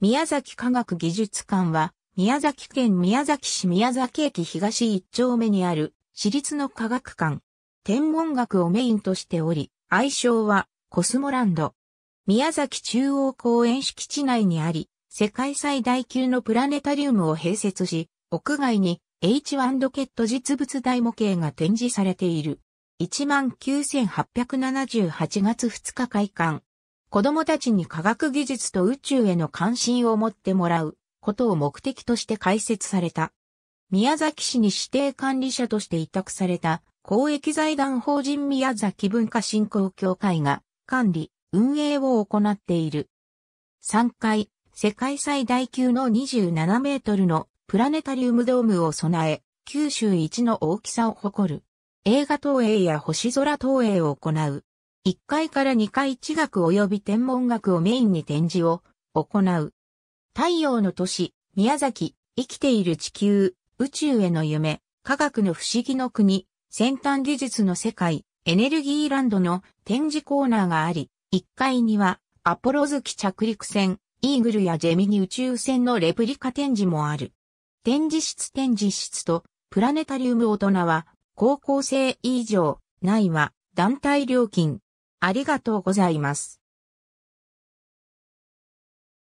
宮崎科学技術館は、宮崎県宮崎市宮崎駅東一丁目にある、私立の科学館。天文学をメインとしており、愛称は、コスモランド。宮崎中央公園敷地内にあり、世界最大級のプラネタリウムを併設し、屋外に H1 ロケット実物大模型が展示されている。19,878月2日開館。子供たちに科学技術と宇宙への関心を持ってもらうことを目的として開設された。宮崎市に指定管理者として委託された公益財団法人宮崎文化振興協会が管理、運営を行っている。3階、世界最大級の27メートルのプラネタリウムドームを備え、九州一の大きさを誇る。映画投影や星空投影を行う1階から2階地学及び天文学をメインに展示を行う。太陽の都市、宮崎、生きている地球、宇宙への夢、科学の不思議の国、先端技術の世界、エネルギーランドの展示コーナーがあり、1階にはアポロ月着陸船、イーグルやジェミニ宇宙船のレプリカ展示もある。展示室展示室とプラネタリウム大人は高校生以上、ないは団体料金、ありがとうございます。